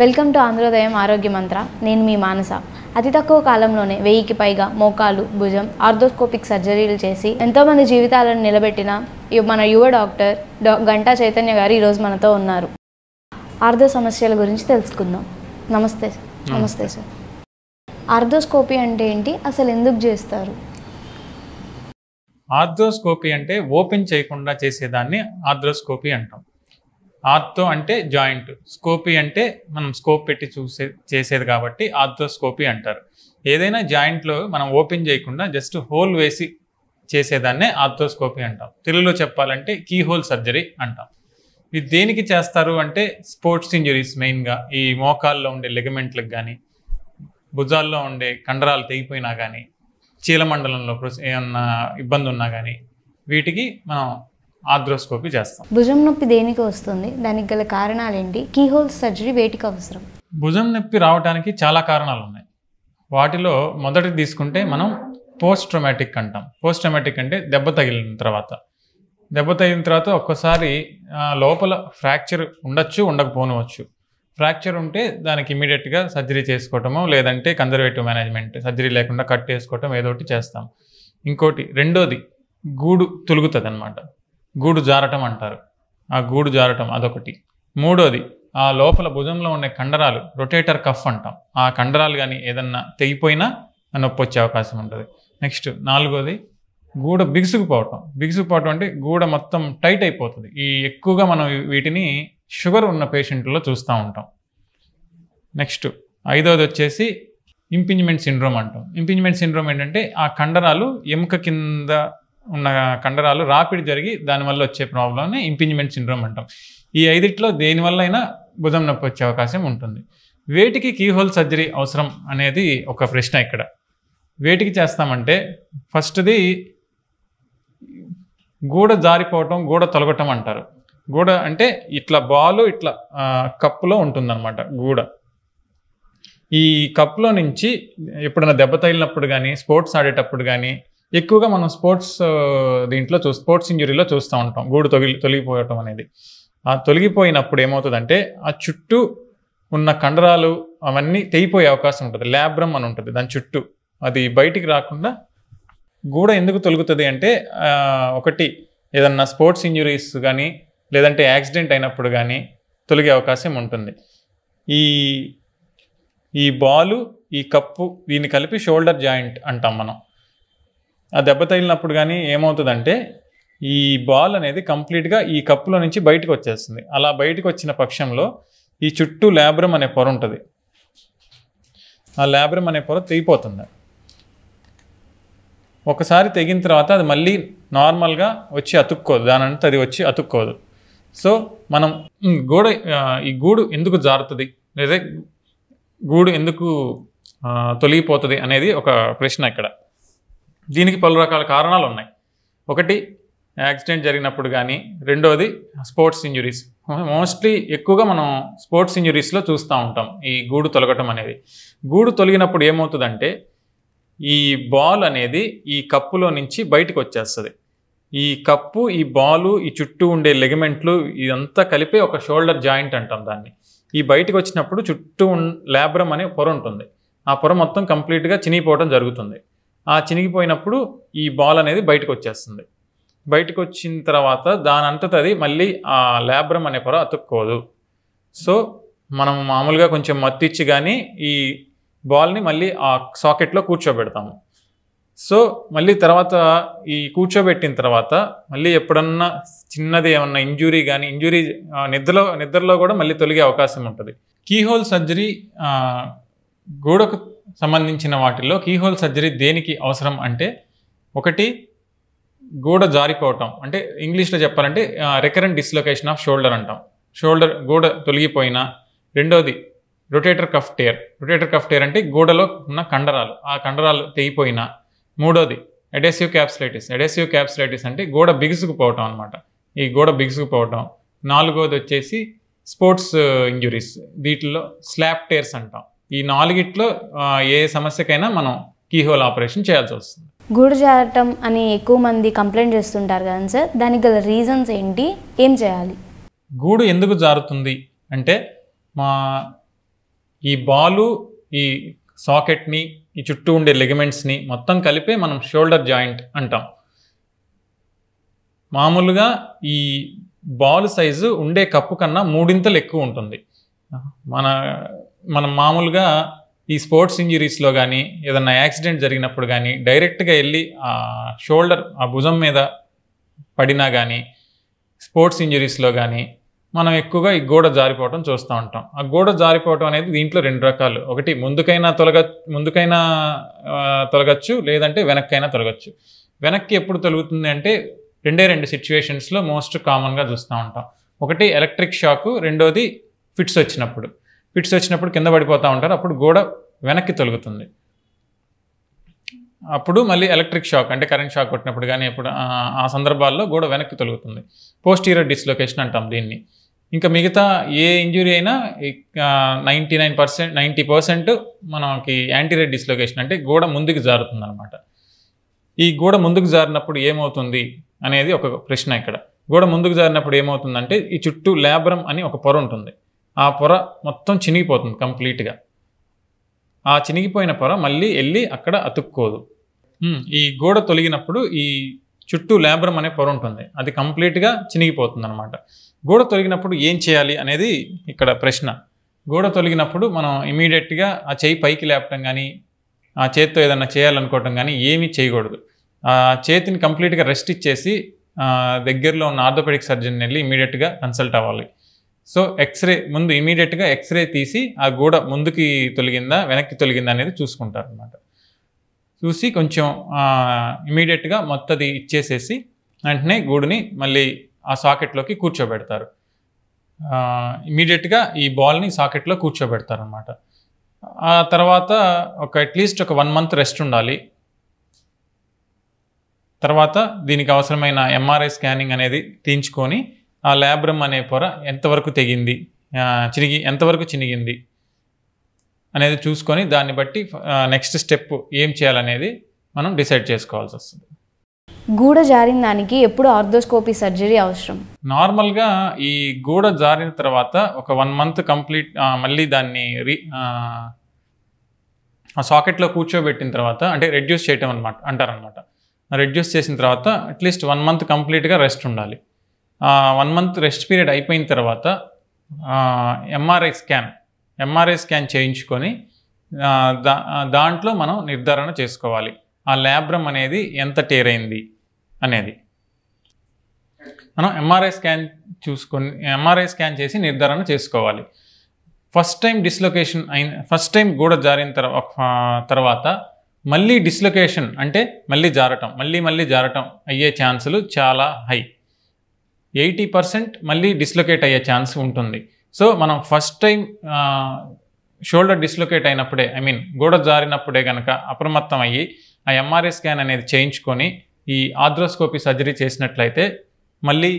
welcome to ఆంధ్రోదయం ఆరోగ్య మంత్ర నేను మీ మానస అతి తక్కువ కాలంలోనే వెయ్యికి పైగా మోకాలు భుజం ఆర్థోస్కోపిక్ సర్జరీలు చేసి ఎంతోమంది జీవితాలను నిలబెట్టిన మన యువ డాక్టర్ డా గంటా చైతన్య గారు ఈరోజు మనతో ఉన్నారు ఆర్థో సమస్యల గురించి తెలుసుకుందాం నమస్తే నమస్తే సార్ ఆర్థోస్కోపీ అంటే ఏంటి అసలు ఎందుకు చేస్తారు ఆర్థోస్కోపీ అంటే ఓపెన్ చేయకుండా చేసేదాన్ని ఆర్థోస్కోపీ అంటాం ఆర్థో అంటే జాయింట్ స్కోపీ అంటే మనం స్కోప్ పెట్టి చూసే చేసేది కాబట్టి ఆర్థోస్కోపీ స్కోపీ అంటారు ఏదైనా జాయింట్లో మనం ఓపెన్ చేయకుండా జస్ట్ హోల్ వేసి చేసేదాన్నే ఆర్థోస్కోపీ అంటాం తెలుగులో చెప్పాలంటే కీ హోల్ సర్జరీ అంటాం ఇది దేనికి చేస్తారు అంటే స్పోర్ట్స్ ఇంజరీస్ మెయిన్గా ఈ మోకాల్లో ఉండే లెగమెంట్లకు కానీ భుజాల్లో ఉండే కండరాలు తెగిపోయినా కానీ చీలమండలంలో ఏమన్నా ఇబ్బంది ఉన్నా కానీ వీటికి మనం ఆర్థ్రోస్కోపీ చేస్తాం భుజం నొప్పి దేనికి వస్తుంది దానికి గల కారణాలు ఏంటి కీహోల్ సర్జరీ వేటికి అవసరం భుజం నొప్పి రావడానికి చాలా కారణాలు ఉన్నాయి వాటిలో మొదటి తీసుకుంటే మనం పోస్ట్ ట్రొమాటిక్ అంటాం పోస్ట్ ట్రొమాటిక్ అంటే దెబ్బ తగిలిన తర్వాత దెబ్బ తగిలిన తర్వాత ఒక్కసారి లోపల ఫ్రాక్చర్ ఉండొచ్చు ఉండకపోనవచ్చు ఫ్రాక్చర్ ఉంటే దానికి ఇమీడియట్గా సర్జరీ చేసుకోవటమో లేదంటే కన్జర్వేటివ్ మేనేజ్మెంట్ సర్జరీ లేకుండా కట్ చేసుకోవటం ఏదో ఒకటి చేస్తాం ఇంకోటి రెండోది గూడు తొలుగుతుంది అనమాట గూడు జారటం అంటారు ఆ గూడు జారటం అదొకటి మూడోది ఆ లోపల భుజంలో ఉండే కండరాలు రొటేటర్ కఫ్ అంటాం ఆ కండరాలు కానీ ఏదన్నా తెగిపోయినా నొప్పి వచ్చే అవకాశం ఉంటుంది నెక్స్ట్ నాలుగోది గూడ బిగుసుకుపోవటం బిగుసుకుపోవటం అంటే గూడ మొత్తం టైట్ అయిపోతుంది ఈ ఎక్కువగా మనం వీటిని షుగర్ ఉన్న పేషెంట్లో చూస్తూ ఉంటాం నెక్స్ట్ ఐదోది వచ్చేసి ఇంపింజ్మెంట్ సిండ్రోమ్ అంటాం ఇంపింజ్మెంట్ సిండ్రోమ్ ఏంటంటే ఆ కండరాలు ఎముక కింద ఉన్న కండరాలు రాపిడి జరిగి దానివల్ల వచ్చే ప్రాబ్లమ్ని ఇంపింజ్మెంట్ సిండ్రోమ్ అంటాం ఈ ఐదిట్లో దేనివల్ల అయినా భుజం నొప్పి వచ్చే అవకాశం ఉంటుంది వేటికి కీహోల్ సర్జరీ అవసరం అనేది ఒక ప్రశ్న ఇక్కడ వేటికి చేస్తామంటే ఫస్ట్ది గూడ జారిపోవటం గూడ తొలగటం అంటారు గూడ అంటే ఇట్లా బాలు ఇట్లా కప్పులో ఉంటుందన్నమాట గూడ ఈ కప్లో నుంచి ఎప్పుడైనా దెబ్బ తగిలినప్పుడు కానీ స్పోర్ట్స్ ఆడేటప్పుడు కానీ ఎక్కువగా మనం స్పోర్ట్స్ దీంట్లో చూ స్పోర్ట్స్ ఇంజురీలో చూస్తూ ఉంటాం గూడు తొలి తొలగిపోవటం అనేది ఆ తొలగిపోయినప్పుడు ఏమవుతుందంటే ఆ చుట్టూ ఉన్న కండరాలు అవన్నీ తెగిపోయే అవకాశం ఉంటుంది ల్యాబ్రమ్ అని ఉంటుంది దాని చుట్టూ అది బయటికి రాకుండా గూడ ఎందుకు తొలుగుతుంది అంటే ఒకటి ఏదన్నా స్పోర్ట్స్ ఇంజురీస్ కానీ లేదంటే యాక్సిడెంట్ అయినప్పుడు కానీ తొలగే అవకాశం ఉంటుంది ఈ ఈ బాలు ఈ కప్పు దీన్ని కలిపి షోల్డర్ జాయింట్ అంటాం మనం ఆ దెబ్బ తగిలినప్పుడు కానీ ఏమవుతుందంటే ఈ బాల్ అనేది కంప్లీట్గా ఈ కప్పులో నుంచి బయటకు వచ్చేస్తుంది అలా బయటకు వచ్చిన పక్షంలో ఈ చుట్టూ ల్యాబ్రమ్ అనే పొర ఉంటుంది ఆ ల్యాబ్రమ్ అనే పొర తెగిపోతుంది ఒకసారి తెగిన తర్వాత అది మళ్ళీ నార్మల్గా వచ్చి అతుక్కోదు దానంటే అది వచ్చి అతుక్కోదు సో మనం గూడ ఈ గూడు ఎందుకు జారుతుంది లేదా గూడు ఎందుకు తొలగిపోతుంది అనేది ఒక ప్రశ్న ఇక్కడ దీనికి పలు రకాల కారణాలు ఉన్నాయి ఒకటి యాక్సిడెంట్ జరిగినప్పుడు కానీ రెండోది స్పోర్ట్స్ ఇంజురీస్ మోస్ట్లీ ఎక్కువగా మనం స్పోర్ట్స్ ఇంజురీస్లో చూస్తూ ఉంటాం ఈ గూడు తొలగటం అనేది గూడు తొలగినప్పుడు ఏమవుతుందంటే ఈ బాల్ అనేది ఈ కప్పులో నుంచి బయటకు వచ్చేస్తుంది ఈ కప్పు ఈ బాలు ఈ చుట్టూ ఉండే లెగమెంట్లు ఇదంతా కలిపి ఒక షోల్డర్ జాయింట్ అంటాం దాన్ని ఈ బయటకు వచ్చినప్పుడు చుట్టూ ల్యాబ్రమ్ అనే పొర ఉంటుంది ఆ పొర మొత్తం కంప్లీట్గా చినిగిపోవడం జరుగుతుంది ఆ చినిగిపోయినప్పుడు ఈ బాల్ అనేది బయటకు వచ్చేస్తుంది బయటకు వచ్చిన తర్వాత దాని అంతట అది మళ్ళీ ఆ ల్యాబ్రమ్ అనే పొర అతుక్కోదు సో మనం మామూలుగా కొంచెం మత్తిచ్చి కానీ ఈ బాల్ని మళ్ళీ ఆ సాకెట్లో కూర్చోబెడతాము సో మళ్ళీ తర్వాత ఈ కూర్చోబెట్టిన తర్వాత మళ్ళీ ఎప్పుడన్నా చిన్నది ఏమన్నా ఇంజురీ కానీ ఇంజురీ నిద్రలో నిద్రలో కూడా మళ్ళీ తొలిగే అవకాశం ఉంటుంది కీహోల్ సర్జరీ గోడకు సంబంధించిన వాటిల్లో కీహోల్ సర్జరీ దేనికి అవసరం అంటే ఒకటి గోడ జారిపోవటం అంటే ఇంగ్లీష్లో చెప్పాలంటే రికరెంట్ డిస్లొకేషన్ ఆఫ్ షోల్డర్ అంటాం షోల్డర్ గోడ తొలగిపోయినా రెండోది rotator cuff tear rotator cuff tear అంటే గోడలో ఉన్న కండరాలు ఆ కండరాలు తెగిపోయినా మూడోది అడెసివ్ క్యాప్సులైటిస్ అడెసివ్ క్యాప్సులైటిస్ అంటే గోడ బిగుసుకుపోవటం అనమాట ఈ గోడ బిగుసుకుపోవటం నాలుగోది వచ్చేసి స్పోర్ట్స్ ఇంజురీస్ uh, వీటిల్లో స్లాప్ టేర్స్ అంటాం ఈ నాలుగిట్లో ఏ సమస్యకైనా మనం కీహోల్ ఆపరేషన్ చేయాల్సి వస్తుంది గూడు జారటం అని ఎక్కువ మంది కంప్లైంట్ చేస్తుంటారు కదా సార్ దానికి గల రీజన్స్ ఏంటి ఏం చేయాలి గూడు ఎందుకు జారుతుంది అంటే మా ఈ బాలు ఈ సాకెట్ని ఈ చుట్టూ ఉండే లెగమెంట్స్ని మొత్తం కలిపే మనం షోల్డర్ జాయింట్ అంటాం మామూలుగా ఈ బాల్ సైజు ఉండే కప్పు కన్నా మూడింతలు ఎక్కువ ఉంటుంది మన మనం మామూలుగా ఈ స్పోర్ట్స్ ఇంజరీస్లో కానీ ఏదన్నా యాక్సిడెంట్ జరిగినప్పుడు కానీ డైరెక్ట్గా వెళ్ళి ఆ షోల్డర్ ఆ భుజం మీద పడినా కానీ స్పోర్ట్స్ ఇంజరీస్లో కానీ మనం ఎక్కువగా ఈ గోడ జారిపోవటం చూస్తూ ఉంటాం ఆ గోడ జారిపోవటం అనేది దీంట్లో రెండు రకాలు ఒకటి ముందుకైనా తొలగ ముందుకైనా తొలగచ్చు లేదంటే వెనక్కైనా తొలగచ్చు వెనక్కి ఎప్పుడు తొలుగుతుంది అంటే రెండే రెండు సిచ్యువేషన్స్లో మోస్ట్ కామన్గా చూస్తూ ఉంటాం ఒకటి ఎలక్ట్రిక్ షాకు రెండోది ఫిట్స్ వచ్చినప్పుడు పిట్స్ వచ్చినప్పుడు కింద పడిపోతూ ఉంటారు అప్పుడు గోడ వెనక్కి తొలుగుతుంది అప్పుడు మళ్ళీ ఎలక్ట్రిక్ షాక్ అంటే కరెంట్ షాక్ కొట్టినప్పుడు కానీ ఇప్పుడు ఆ సందర్భాల్లో గోడ వెనక్కి తొలుగుతుంది పోస్ట్ పోస్టీరియర్ డిస్లొకేషన్ అంటాం దీన్ని ఇంకా మిగతా ఏ ఇంజురీ అయినా ninety nine percent ninety percent మనకి యాంటీరియర్ డిస్లొకేషన్ అంటే గోడ ముందుకు జారుతుంది అనమాట ఈ గోడ ముందుకు జారినప్పుడు ఏమవుతుంది అనేది ఒక ప్రశ్న ఇక్కడ గోడ ముందుకు జారినప్పుడు ఏమవుతుందంటే ఈ చుట్టూ ల్యాబ్రమ్ అని ఒక పొర ఉంటుంది ఆ పొర మొత్తం చినిగిపోతుంది కంప్లీట్గా ఆ చినిగిపోయిన పొర మళ్ళీ వెళ్ళి అక్కడ అతుక్కోదు ఈ గోడ తొలగినప్పుడు ఈ చుట్టూ ల్యాబ్రమ్ అనే పొర ఉంటుంది అది కంప్లీట్గా చినిగిపోతుంది అనమాట గోడ తొలగినప్పుడు ఏం చేయాలి అనేది ఇక్కడ ప్రశ్న గోడ తొలగినప్పుడు మనం ఇమీడియట్గా ఆ చేయి పైకి లేపటం కానీ ఆ చేతితో ఏదన్నా చేయాలనుకోవటం కానీ ఏమీ చేయకూడదు ఆ చేతిని కంప్లీట్గా రెస్ట్ ఇచ్చేసి దగ్గరలో ఉన్న ఆర్థోపెడిక్ సర్జన్ వెళ్ళి ఇమీడియట్గా కన్సల్ట్ అవ్వాలి సో ఎక్స్రే ముందు ఇమీడియట్గా ఎక్స్రే తీసి ఆ గూడ ముందుకి తొలగిందా వెనక్కి తొలగిందా అనేది చూసుకుంటారు అనమాట చూసి కొంచెం ఇమీడియట్గా మొత్తది ఇచ్చేసేసి వెంటనే గూడుని మళ్ళీ ఆ సాకెట్లోకి కూర్చోబెడతారు ఇమీడియట్గా ఈ బాల్ని సాకెట్లో కూర్చోబెడతారు అనమాట ఆ తర్వాత ఒక అట్లీస్ట్ ఒక వన్ మంత్ రెస్ట్ ఉండాలి తర్వాత దీనికి అవసరమైన ఎంఆర్ఐ స్కానింగ్ అనేది తీయించుకొని ఆ ల్యాబ్రమ్ అనే పొర ఎంతవరకు తెగింది చిరిగి ఎంతవరకు చినిగింది అనేది చూసుకొని దాన్ని బట్టి నెక్స్ట్ స్టెప్ ఏం చేయాలనేది మనం డిసైడ్ చేసుకోవాల్సి వస్తుంది గూడ జారిన దానికి ఎప్పుడు ఆర్థోస్కోపీ సర్జరీ అవసరం నార్మల్గా ఈ గూడ జారిన తర్వాత ఒక వన్ మంత్ కంప్లీట్ మళ్ళీ దాన్ని రీ ఆ సాకెట్లో కూర్చోబెట్టిన తర్వాత అంటే రెడ్యూస్ చేయటం అనమాట అంటారనమాట రెడ్యూస్ చేసిన తర్వాత అట్లీస్ట్ వన్ మంత్ కంప్లీట్గా రెస్ట్ ఉండాలి వన్ మంత్ రెస్ట్ పీరియడ్ అయిపోయిన తర్వాత ఎంఆర్ఐ స్కాన్ ఎంఆర్ఐ స్కాన్ చేయించుకొని దా దాంట్లో మనం నిర్ధారణ చేసుకోవాలి ఆ ల్యాబ్రమ్ అనేది ఎంత టేర్ అయింది అనేది మనం ఎంఆర్ఐ స్కాన్ చూసుకొని ఎంఆర్ఐ స్కాన్ చేసి నిర్ధారణ చేసుకోవాలి ఫస్ట్ టైం డిస్లొకేషన్ అయిన ఫస్ట్ టైం గూడ జారిన తర్వాత మళ్ళీ డిస్లొకేషన్ అంటే మళ్ళీ జారటం మళ్ళీ మళ్ళీ జారటం అయ్యే ఛాన్సులు చాలా హై ఎయిటీ పర్సెంట్ మళ్ళీ డిస్లొకేట్ అయ్యే ఛాన్స్ ఉంటుంది సో మనం ఫస్ట్ టైం షోల్డర్ డిస్లొకేట్ అయినప్పుడే ఐ మీన్ గోడ జారినప్పుడే కనుక అప్రమత్తం అయ్యి ఆ ఎంఆర్ఐ స్కాన్ అనేది చేయించుకొని ఈ ఆద్రోస్కోపీ సర్జరీ చేసినట్లయితే మళ్ళీ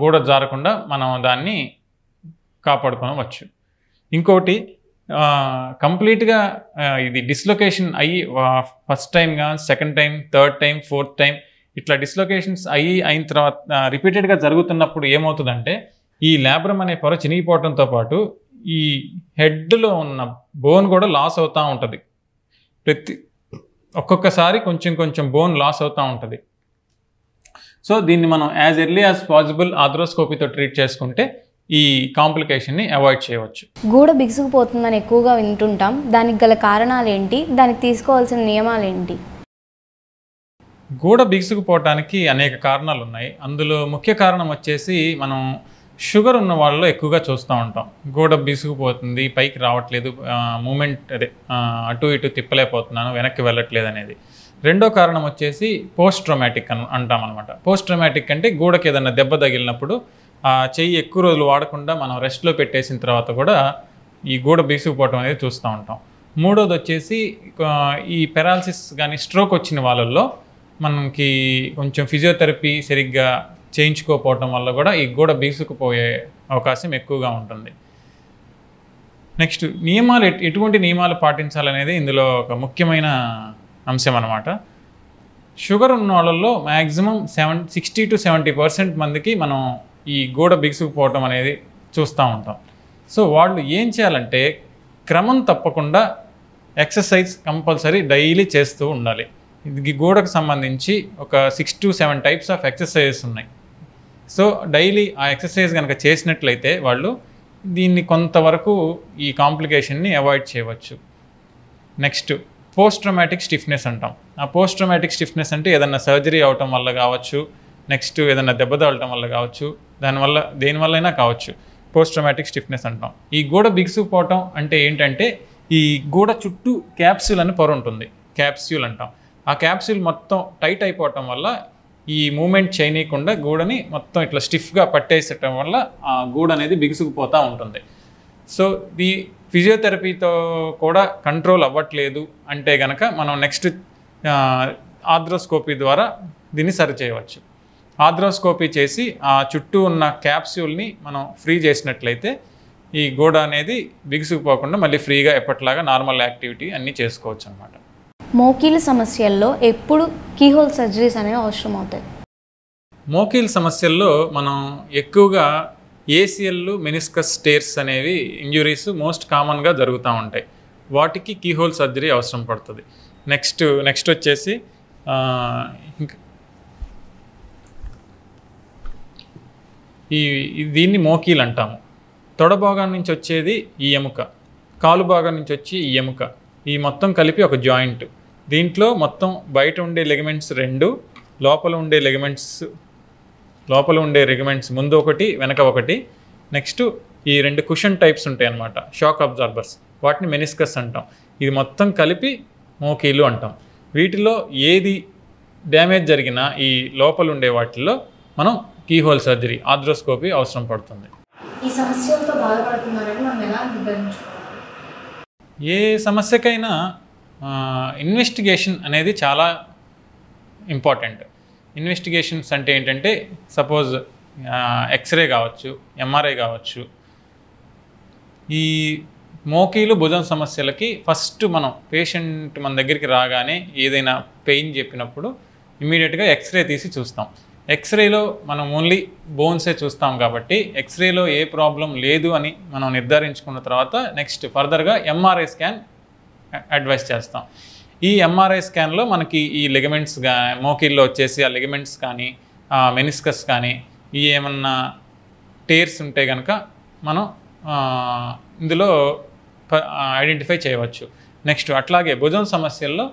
గోడ జారకుండా మనం దాన్ని కాపాడుకోవచ్చు ఇంకోటి కంప్లీట్గా ఇది డిస్లొకేషన్ అయ్యి ఫస్ట్ టైం కానీ second time third time fourth time ఇట్లా డిస్లొకేషన్స్ అయ్యి అయిన తర్వాత రిపీటెడ్గా జరుగుతున్నప్పుడు ఏమవుతుందంటే ఈ ల్యాబ్రమ్ అనే పొర చినిగిపోవడంతో పాటు ఈ హెడ్లో ఉన్న బోన్ కూడా లాస్ అవుతూ ఉంటుంది ప్రతి ఒక్కొక్కసారి కొంచెం కొంచెం బోన్ లాస్ అవుతూ ఉంటుంది సో దీన్ని మనం యాజ్ ఎర్లీ యాజ్ పాసిబుల్ ఆథ్రోస్కోపీతో ట్రీట్ చేసుకుంటే ఈ కాంప్లికేషన్ని అవాయిడ్ చేయవచ్చు గూడ బిగుసుకుపోతుందని ఎక్కువగా వింటుంటాం దానికి గల కారణాలు ఏంటి దానికి తీసుకోవాల్సిన నియమాలు ఏంటి గూడ బిగుసుకుపోవటానికి అనేక కారణాలు ఉన్నాయి అందులో ముఖ్య కారణం వచ్చేసి మనం షుగర్ ఉన్న వాళ్ళలో ఎక్కువగా చూస్తూ ఉంటాం గూడ బిగుసుకుపోతుంది పైకి రావట్లేదు మూమెంట్ అదే అటు ఇటు తిప్పలేకపోతున్నాను వెనక్కి వెళ్ళట్లేదు అనేది రెండో కారణం వచ్చేసి పోస్ట్ ట్రోమాటిక్ అని అంటాం అనమాట పోస్ట్ ట్రోమాటిక్ అంటే గూడకి ఏదైనా దెబ్బ తగిలినప్పుడు ఆ చెయ్యి ఎక్కువ రోజులు వాడకుండా మనం రెస్ట్లో పెట్టేసిన తర్వాత కూడా ఈ గూడ బిగుసుకుపోవటం అనేది చూస్తూ ఉంటాం మూడోది వచ్చేసి ఈ పెరాలసిస్ కానీ స్ట్రోక్ వచ్చిన వాళ్ళల్లో మనకి కొంచెం ఫిజియోథెరపీ సరిగ్గా చేయించుకోకపోవటం వల్ల కూడా ఈ గోడ బీసుకుపోయే అవకాశం ఎక్కువగా ఉంటుంది నెక్స్ట్ నియమాలు ఎటువంటి నియమాలు పాటించాలనేది ఇందులో ఒక ముఖ్యమైన అంశం అనమాట షుగర్ ఉన్న వాళ్ళల్లో maximum seven sixty to seventy percent మందికి మనం ఈ గోడ బిగుసుకుపోవటం అనేది చూస్తూ ఉంటాం సో వాళ్ళు ఏం చేయాలంటే క్రమం తప్పకుండా ఎక్సర్సైజ్ కంపల్సరీ డైలీ చేస్తూ ఉండాలి ఇది గోడకు సంబంధించి ఒక six to seven types of exercises ఉన్నాయి సో డైలీ ఆ ఎక్సర్సైజ్ కనుక చేసినట్లయితే వాళ్ళు దీన్ని కొంతవరకు ఈ కాంప్లికేషన్ని అవాయిడ్ చేయవచ్చు నెక్స్ట్ పోస్ట్ ట్రమాటిక్ స్టిఫ్నెస్ అంటాం ఆ పోస్ట్ ట్రమాటిక్ స్టిఫ్నెస్ అంటే ఏదన్నా సర్జరీ అవటం వల్ల కావచ్చు నెక్స్ట్ ఏదన్నా దెబ్బ తాగటం వల్ల కావచ్చు దానివల్ల దేనివల్లైనా కావచ్చు పోస్ట్ ట్రమాటిక్ స్టిఫ్నెస్ అంటాం ఈ గోడ బిగుసుకుపోవటం అంటే ఏంటంటే ఈ గోడ చుట్టూ క్యాప్స్యూల్ అని పొర ఉంటుంది క్యాప్స్యూల్ అంటాం ఆ క్యాప్సిల్ మొత్తం టైట్ అయిపోవటం వల్ల ఈ మూమెంట్ చేయనీయకుండా గూడని మొత్తం ఇట్లా స్టిఫ్గా పట్టేసటం వల్ల ఆ గూడు అనేది బిగుసుకుపోతూ ఉంటుంది సో ఈ ఫిజియోథెరపీతో కూడా కంట్రోల్ అవ్వట్లేదు అంటే గనక మనం నెక్స్ట్ ఆర్థ్రోస్కోపీ ద్వారా దీన్ని సరి చేయవచ్చు చేసి ఆ చుట్టూ ఉన్న క్యాప్స్యూల్ని మనం ఫ్రీ చేసినట్లయితే ఈ గోడ అనేది బిగుసుకుపోకుండా మళ్ళీ ఫ్రీగా ఎప్పటిలాగా నార్మల్ యాక్టివిటీ అన్నీ చేసుకోవచ్చు అనమాట మోకీల సమస్యల్లో ఎప్పుడు కీహోల్ సర్జరీస్ అనేవి అవసరం అవుతాయి మోకీల సమస్యల్లో మనం ఎక్కువగా ఏసీఎల్లు మెనిస్కస్ స్టేర్స్ అనేవి ఇంజురీస్ మోస్ట్ కామన్గా జరుగుతూ ఉంటాయి వాటికి కీహోల్ సర్జరీ అవసరం పడుతుంది నెక్స్ట్ నెక్స్ట్ వచ్చేసి ఈ దీన్ని మోకీలు అంటాము తొడ భాగం నుంచి వచ్చేది ఈ ఎముక కాలు భాగం నుంచి వచ్చి ఈ ఎముక ఈ మొత్తం కలిపి ఒక జాయింట్ దీంట్లో మొత్తం బయట ఉండే లెగమెంట్స్ రెండు లోపల ఉండే లెగమెంట్స్ లోపల ఉండే లెగమెంట్స్ ముందు ఒకటి వెనక ఒకటి నెక్స్ట్ ఈ రెండు కుషన్ టైప్స్ ఉంటాయి అన్నమాట షాక్ అబ్జార్బర్స్ వాటిని మెనిస్కస్ అంటాం ఇది మొత్తం కలిపి మోకీలు అంటాం వీటిలో ఏది డ్యామేజ్ జరిగినా ఈ లోపల ఉండే వాటిల్లో మనం కీహోల్ సర్జరీ ఆద్రోస్కోపీ అవసరం పడుతుంది ఈ సమస్యలతో బాధపడుతున్నారని మనం ఎలా నిర్ధారించుకోవాలి ఏ సమస్యకైనా ఇన్వెస్టిగేషన్ అనేది చాలా ఇంపార్టెంట్ ఇన్వెస్టిగేషన్స్ అంటే ఏంటంటే సపోజ్ ఎక్స్రే కావచ్చు ఎంఆర్ఐ కావచ్చు ఈ మోకీలు భుజం సమస్యలకి ఫస్ట్ మనం పేషెంట్ మన దగ్గరికి రాగానే ఏదైనా పెయిన్ చెప్పినప్పుడు ఇమీడియట్గా ఎక్స్రే తీసి చూస్తాం ఎక్స్రేలో మనం ఓన్లీ బోన్సే చూస్తాం కాబట్టి ఎక్స్రేలో ఏ ప్రాబ్లం లేదు అని మనం నిర్ధారించుకున్న తర్వాత నెక్స్ట్ ఫర్దర్గా ఎంఆర్ఐ స్కాన్ అడ్వైస్ చేస్తాం ఈ ఎంఆర్ఐ స్కాన్లో మనకి ఈ లిగమెంట్స్ కానీ మోకిల్లో వచ్చేసి ఆ లిగమెంట్స్ కానీ మెనిస్కస్ కానీ ఈ ఏమన్నా టేర్స్ ఉంటే కనుక మనం ఇందులో ఐడెంటిఫై చేయవచ్చు నెక్స్ట్ అట్లాగే భుజం సమస్యల్లో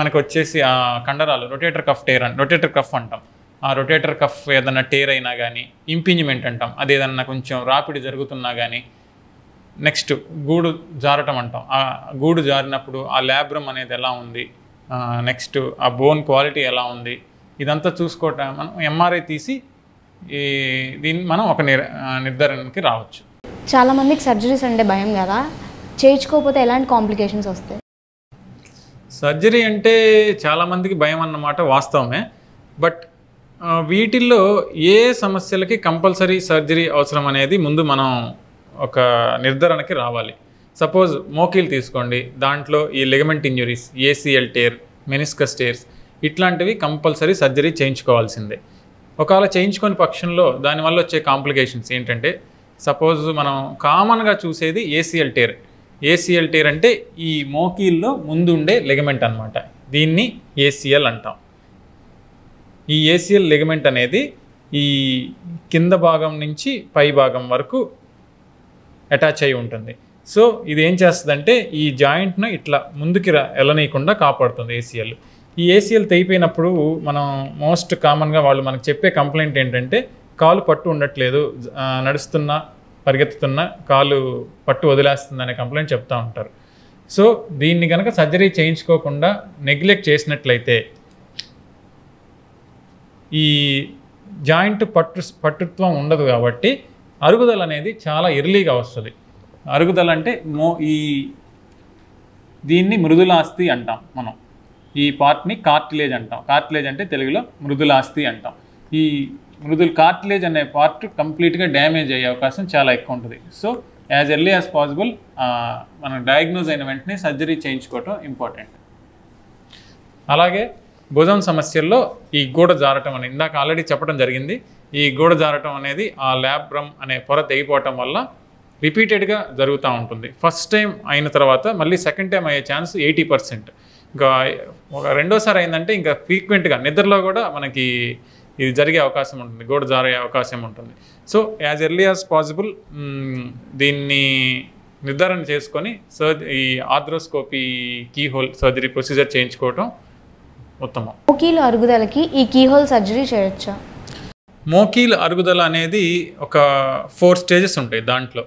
మనకు వచ్చేసి ఆ కండరాలు రొటేటర్ కఫ్ టేర్ అని రొటేటర్ కఫ్ అంటాం ఆ రొటేటర్ కఫ్ ఏదన్నా టేర్ అయినా కానీ ఇంపింజ్మెంట్ అంటాం అదేదన్నా కొంచెం రాపిడి జరుగుతున్నా కానీ నెక్స్ట్ గూడు జారటం అంటాం ఆ గూడు జారినప్పుడు ఆ ల్యాబ్రమ్ అనేది ఎలా ఉంది నెక్స్ట్ ఆ బోన్ క్వాలిటీ ఎలా ఉంది ఇదంతా చూసుకోవటం మనం ఎంఆర్ఐ తీసి ఈ దీన్ని మనం ఒక నిర్ నిర్ధారణకి రావచ్చు చాలామందికి సర్జరీస్ అంటే భయం కదా చేయించుకోకపోతే ఎలాంటి కాంప్లికేషన్స్ వస్తాయి సర్జరీ అంటే చాలామందికి భయం అన్నమాట వాస్తవమే బట్ వీటిల్లో ఏ సమస్యలకి కంపల్సరీ సర్జరీ అవసరం అనేది ముందు మనం ఒక నిర్ధారణకి రావాలి సపోజ్ మోకీలు తీసుకోండి దాంట్లో ఈ ligament injuries ACL tear meniscus tears ఇట్లాంటివి కంపల్సరీ సర్జరీ చేయించుకోవాల్సిందే ఒకవేళ చేయించుకొని పక్షంలో దానివల్ల వచ్చే కాంప్లికేషన్స్ ఏంటంటే సపోజ్ మనం కామన్గా చూసేది ఏసీఎల్ టేర్ ఏసీఎల్ టేర్ అంటే ఈ మోకీల్లో ముందుండే లిగమెంట్ అనమాట దీన్ని ఏసీఎల్ అంటాం ఈ ఏసీఎల్ లిగమెంట్ అనేది ఈ కింద భాగం నుంచి పై భాగం వరకు అటాచ్ అయి ఉంటుంది సో ఇది ఏం చేస్తుందంటే ఈ జాయింట్ను ఇట్లా ముందుకి ఎలనీయకుండా కాపాడుతుంది ఏసీఎల్ ఈ ఏసీఎల్ తెగిపోయినప్పుడు మనం మోస్ట్ కామన్గా వాళ్ళు మనకు చెప్పే కంప్లైంట్ ఏంటంటే కాలు పట్టు ఉండట్లేదు నడుస్తున్న పరిగెత్తుతున్న కాలు పట్టు వదిలేస్తుంది అనే కంప్లైంట్ చెప్తూ ఉంటారు సో దీన్ని కనుక సర్జరీ చేయించుకోకుండా నెగ్లెక్ట్ చేసినట్లయితే ఈ జాయింట్ పట్టు పట్టుత్వం ఉండదు కాబట్టి అరుగుదల అనేది చాలా ఎర్లీగా వస్తుంది అరుగుదల అంటే మో ఈ దీన్ని మృదులాస్తి అంటాం మనం ఈ పార్ట్ని కార్టిలేజ్ అంటాం కార్టిలేజ్ అంటే తెలుగులో మృదులాస్తి అంటాం ఈ మృదుల్ కార్టిలేజ్ అనే పార్ట్ కంప్లీట్గా డ్యామేజ్ అయ్యే అవకాశం చాలా ఎక్కువ ఉంటుంది so as early as possible మనం డయాగ్నోజ్ అయిన వెంటనే సర్జరీ చేయించుకోవటం ఇంపార్టెంట్ అలాగే భుజం సమస్యల్లో ఈ గూడ జారటం అనేది ఇందాక ఆల్రెడీ చెప్పడం జరిగింది ఈ గూడ జారటం అనేది ఆ ల్యాబ్రమ్ అనే పొర తెగిపోవటం వల్ల రిపీటెడ్గా జరుగుతూ ఉంటుంది ఫస్ట్ టైం అయిన తర్వాత మళ్ళీ సెకండ్ టైం అయ్యే ఛాన్స్ ఎయిటీ పర్సెంట్ ఇంకా ఒక రెండోసారి అయిందంటే ఇంకా ఫ్రీక్వెంట్గా నిద్రలో కూడా మనకి ఇది జరిగే అవకాశం ఉంటుంది గోడ జారే అవకాశం ఉంటుంది so as early as possible దీన్ని నిర్ధారణ చేసుకొని సర్జ ఈ arthroscopy key hole surgery procedure చేయించుకోవటం ఉత్తమం మోకీలు అరుగుదలకి ఈ కీహోల్ సర్జరీ చేయొచ్చా మోకీల అరుగుదల అనేది ఒక ఫోర్ స్టేజెస్ ఉంటాయి దాంట్లో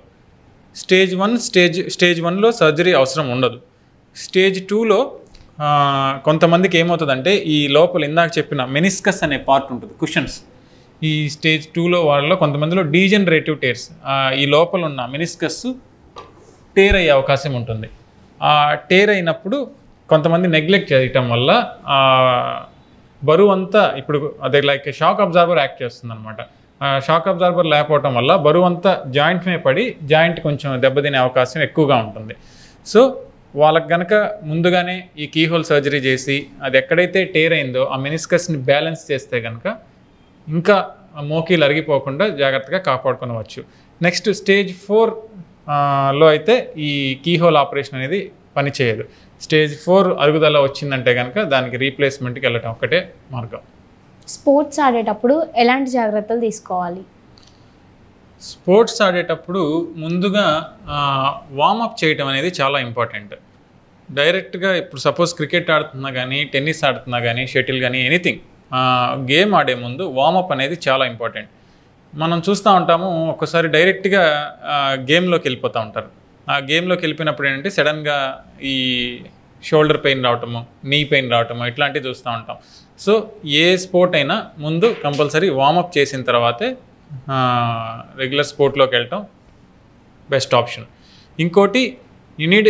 స్టేజ్ వన్ స్టేజ్ స్టేజ్ వన్లో సర్జరీ అవసరం ఉండదు స్టేజ్ టూలో కొంతమందికి ఏమవుతుందంటే ఈ లోపల ఇందాక చెప్పిన మెనిస్కస్ అనే పార్ట్ ఉంటుంది కుషన్స్ ఈ స్టేజ్ టూలో వాళ్ళలో కొంతమందిలో డీజనరేటివ్ టేర్స్ ఈ లోపల ఉన్న మెనిస్కస్ టేర్ అయ్యే అవకాశం ఉంటుంది ఆ టేర్ అయినప్పుడు కొంతమంది నెగ్లెక్ట్ చేయటం వల్ల బరువు అంతా ఇప్పుడు అదే లైక్ షాక్ అబ్జార్బర్ యాక్ట్ చేస్తుంది అనమాట షాక్ అబ్జార్బర్ లేకపోవటం వల్ల బరువు అంతా జాయింట్ మీద పడి జాయింట్ కొంచెం దెబ్బతినే అవకాశం ఎక్కువగా ఉంటుంది సో వాళ్ళకి గనక ముందుగానే ఈ కీహోల్ సర్జరీ చేసి అది ఎక్కడైతే టేర్ అయిందో ఆ మెనిస్కస్ని బ్యాలెన్స్ చేస్తే కనుక ఇంకా మోకీలు అరిగిపోకుండా జాగ్రత్తగా కాపాడుకునవచ్చు నెక్స్ట్ స్టేజ్ ఫోర్ లో అయితే ఈ కీహోల్ ఆపరేషన్ అనేది పనిచేయదు స్టేజ్ ఫోర్ అరుగుదల వచ్చిందంటే కనుక దానికి రీప్లేస్మెంట్కి వెళ్ళటం ఒకటే మార్గం స్పోర్ట్స్ ఆడేటప్పుడు ఎలాంటి జాగ్రత్తలు తీసుకోవాలి స్పోర్ట్స్ ఆడేటప్పుడు ముందుగా వామప్ చేయటం అనేది చాలా ఇంపార్టెంట్ డైరెక్ట్గా ఇప్పుడు సపోజ్ క్రికెట్ ఆడుతున్నా కానీ టెన్నిస్ ఆడుతున్నా కానీ షటిల్ కానీ ఎనీథింగ్ గేమ్ ఆడే ముందు వామప్ అనేది చాలా ఇంపార్టెంట్ మనం చూస్తూ ఉంటాము ఒక్కసారి డైరెక్ట్గా గేమ్లోకి వెళ్ళిపోతూ ఉంటారు ఆ గేమ్లోకి వెళ్ళిపోయినప్పుడు ఏంటంటే సడన్గా ఈ షోల్డర్ పెయిన్ రావటము నీ పెయిన్ రావటము ఇట్లాంటివి చూస్తూ ఉంటాం సో ఏ స్పోర్ట్ అయినా ముందు కంపల్సరీ వార్మప్ చేసిన తర్వాతే రెగ్యులర్ స్పోర్ట్లోకి వెళ్ళటం బెస్ట్ ఆప్షన్ ఇంకోటి నీడ్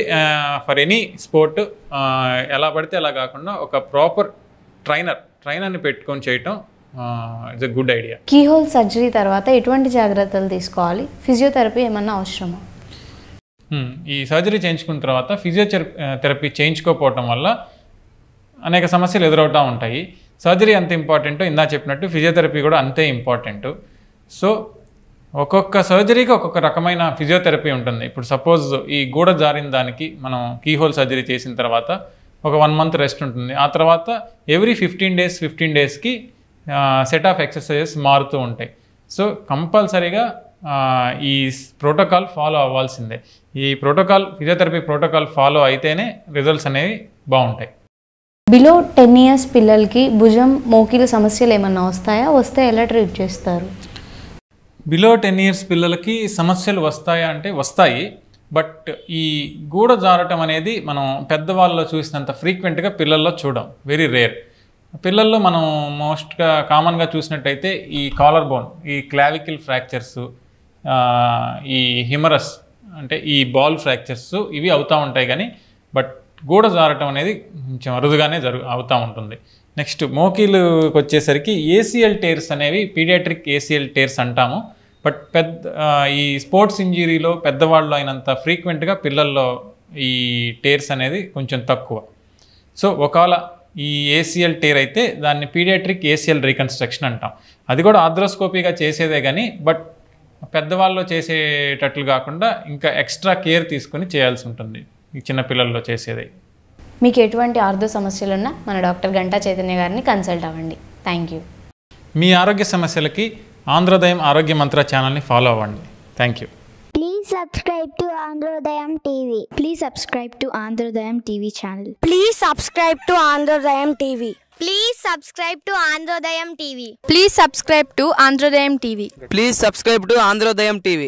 ఫర్ ఎనీ స్పోర్ట్ ఎలా పడితే అలా కాకుండా ఒక ప్రాపర్ ట్రైనర్ ట్రైనర్ని పెట్టుకొని చేయటం it's a good idea keyhole surgery తర్వాత ఎటువంటి జాగ్రత్తలు తీసుకోవాలి ఫిజియోథెరపీ ఏమన్నా అవసరమా ఈ సర్జరీ చేయించుకున్న తర్వాత ఫిజియోథెరపీ చేయించుకోకపోవటం వల్ల అనేక సమస్యలు ఎదురవుతూ ఉంటాయి సర్జరీ ఎంత ఇంపార్టెంటో ఇందా చెప్పినట్టు ఫిజియోథెరపీ కూడా అంతే ఇంపార్టెంట్ సో ఒక్కొక్క సర్జరీకి ఒక్కొక్క రకమైన ఫిజియోథెరపీ ఉంటుంది ఇప్పుడు సపోజ్ ఈ గూడ జారిన దానికి మనం కీహోల్ సర్జరీ చేసిన తర్వాత ఒక వన్ మంత్ రెస్ట్ ఉంటుంది ఆ తర్వాత ఎవ్రీ ఫిఫ్టీన్ డేస్ ఫిఫ్టీన్ డేస్కి సెట్ ఆఫ్ ఎక్సర్సైజెస్ మారుతూ ఉంటాయి సో కంపల్సరీగా ఈ ప్రోటోకాల్ ఫాలో అవ్వాల్సిందే ఈ ప్రోటోకాల్ ఫిజియోథెరపీ ప్రోటోకాల్ ఫాలో అయితేనే రిజల్ట్స్ అనేవి బాగుంటాయి బిలో టెన్ ఇయర్స్ పిల్లలకి భుజం మోకీల సమస్యలు ఏమన్నా వస్తాయా వస్తే ఎలా ట్రీట్ చేస్తారు బిలో టెన్ ఇయర్స్ పిల్లలకి సమస్యలు వస్తాయా అంటే వస్తాయి బట్ ఈ గూడ జారటం అనేది మనం పెద్దవాళ్ళలో చూసినంత ఫ్రీక్వెంట్గా పిల్లల్లో చూడం వెరీ రేర్ పిల్లల్లో మనం మోస్ట్గా కామన్గా చూసినట్టయితే ఈ కాలర్ బోన్ ఈ క్లావికిల్ ఫ్రాక్చర్స్ ఈ హిమరస్ అంటే ఈ బాల్ ఫ్రాక్చర్స్ ఇవి అవుతూ ఉంటాయి కానీ బట్ గూడ జారటం అనేది కొంచెం అరుదుగానే జరుగు అవుతూ ఉంటుంది నెక్స్ట్ మోకీలుకి వచ్చేసరికి ఏసీఎల్ టేర్స్ అనేవి పీడియాట్రిక్ ఏసీఎల్ టేర్స్ అంటాము బట్ పెద్ద ఈ స్పోర్ట్స్ ఇంజరీలో పెద్దవాళ్ళు అయినంత ఫ్రీక్వెంట్గా పిల్లల్లో ఈ టేర్స్ అనేది కొంచెం తక్కువ సో ఒకవేళ ఈ ఏసీఎల్ టేర్ అయితే దాన్ని పీడియాట్రిక్ ఏసీఎల్ రీకన్స్ట్రక్షన్ అంటాం అది కూడా ఆద్రోస్కోపీగా చేసేదే కానీ బట్ పెద్దవాళ్ళు చేసేటట్లు కాకుండా ఇంకా ఎక్స్ట్రా కేర్ తీసుకొని చేయాల్సి ఉంటుంది చిన్నపిల్లల్లో చేసేది మీకు ఎటువంటి సమస్యలు సమస్యలున్నా మన డాక్టర్ గంటా చైతన్య గారిని కన్సల్ట్ అవ్వండి థ్యాంక్ యూ మీ ఆరోగ్య సమస్యలకి ఆంధ్రోదయం ఆరోగ్య మంత్ర ఛానల్ని ఫాలో అవ్వండి thank you please subscribe to Andhrodayam TV please subscribe to Andhrodayam TV channel please subscribe to Andhrodayam TV please subscribe to Andhrodayam TV please subscribe to Andhrodayam TV please subscribe to Andhrodayam TV